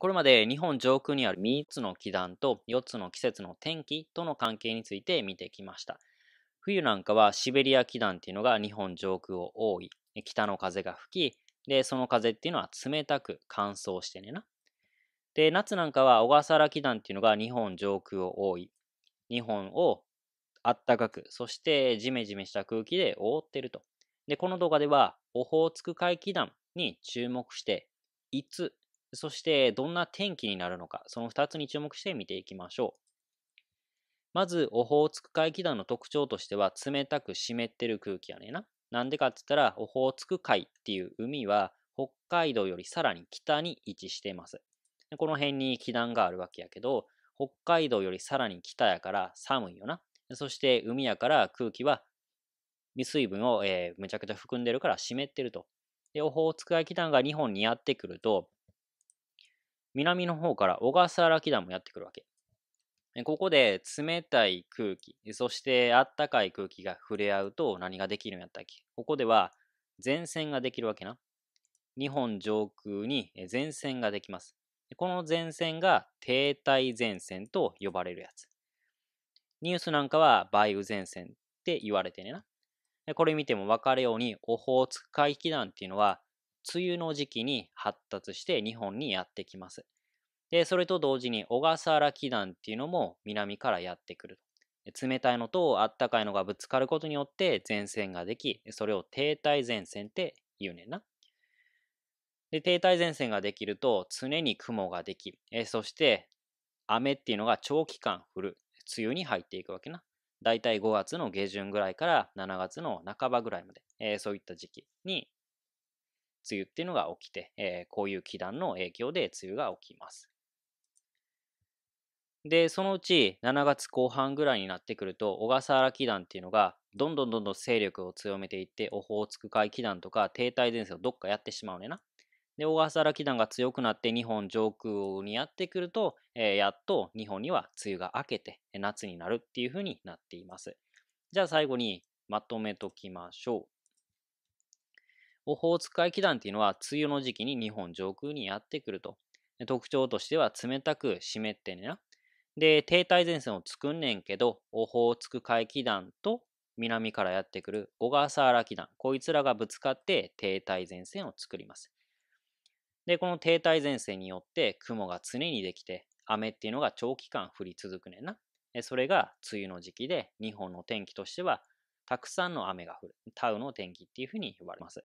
これまで日本上空にある3つの気団と4つの季節の天気との関係について見てきました。冬なんかはシベリア気団っていうのが日本上空を覆い、北の風が吹き、で、その風っていうのは冷たく乾燥してねな。で、夏なんかは小笠原気団っていうのが日本上空を覆い、日本を暖かく、そしてジメジメした空気で覆ってると。で、この動画ではオホーツク海気団に注目して、いつそしてどんな天気になるのか、その2つに注目して見ていきましょう。まず、オホーツク海気団の特徴としては、冷たく湿ってる空気やねんな。なんでかって言ったら、オホーツク海っていう海は、北海道よりさらに北に位置しています。この辺に気団があるわけやけど、北海道よりさらに北やから寒いよな。そして海やから空気は未水分を、えー、むちゃくちゃ含んでるから湿ってると。で、オホーツク海気団が日本にやってくると、南の方から小笠原気団もやってくるわけ。ここで冷たい空気、そしてあったかい空気が触れ合うと何ができるんやったっけここでは前線ができるわけな。日本上空に前線ができます。この前線が停滞前線と呼ばれるやつ。ニュースなんかは梅雨前線って言われてねな。これ見てもわかるように、オホーツク海気団っていうのは梅雨の時期に発達して日本にやってきます。で、それと同時に小笠原気団っていうのも南からやってくる。冷たいのとあったかいのがぶつかることによって前線ができ、それを停滞前線って言うねんな。で、停滞前線ができると常に雲ができ、えそして雨っていうのが長期間降る。梅雨に入っていくわけな。だいたい5月の下旬ぐらいから7月の半ばぐらいまで、えそういった時期に梅雨っていうのが起きて、えこういう気団の影響で梅雨が起きます。で、そのうち7月後半ぐらいになってくると、小笠原気団っていうのが、どんどんどんどん勢力を強めていって、オホーツク海気団とか停滞前線をどっかやってしまうねな。で、小笠原気団が強くなって日本上空にやってくると、えー、やっと日本には梅雨が明けて夏になるっていう風になっています。じゃあ最後にまとめときましょう。オホーツク海気団っていうのは梅雨の時期に日本上空にやってくると。特徴としては冷たく湿ってんねな。で、停滞前線を作んねんけど、オホーツク海気団と南からやってくる小笠原気団、こいつらがぶつかって停滞前線を作ります。で、この停滞前線によって雲が常にできて、雨っていうのが長期間降り続くねんな。それが梅雨の時期で、日本の天気としては、たくさんの雨が降る。タウの天気っていうふうに呼ばれます。